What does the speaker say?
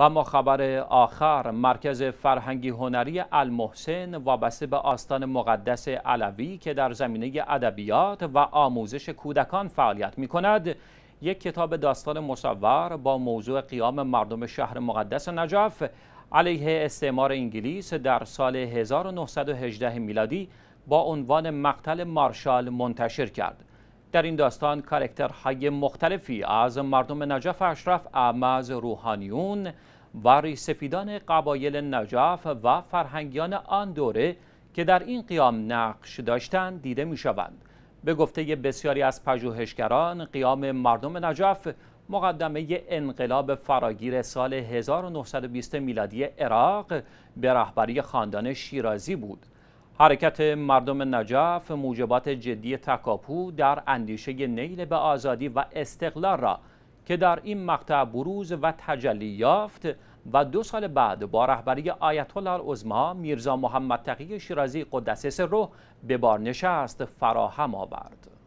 و اما خبر آخر مرکز فرهنگی هنری المحسن وابسته به آستان مقدس علوی که در زمینه ادبیات و آموزش کودکان فعالیت می کند یک کتاب داستان مصور با موضوع قیام مردم شهر مقدس نجف علیه استعمار انگلیس در سال 1918 میلادی با عنوان مقتل مارشال منتشر کرد در این داستان کارکترهای مختلفی از مردم نجف اشرف از روحانیون و ریسفیدان قبایل نجف و فرهنگیان آن دوره که در این قیام نقش داشتند دیده می شوند. به گفته بسیاری از پژوهشگران قیام مردم نجف مقدمه انقلاب فراگیر سال 1920 میلادی عراق به رهبری خاندان شیرازی بود حرکت مردم نجف موجبات جدی تکاپو در اندیشه نیل به آزادی و استقلال را که در این مقطع بروز و تجلی یافت و دو سال بعد با رهبری آیت الله العظما میرزا محمد تقی شیرازی قدس روح به بار نشست فراهم آورد.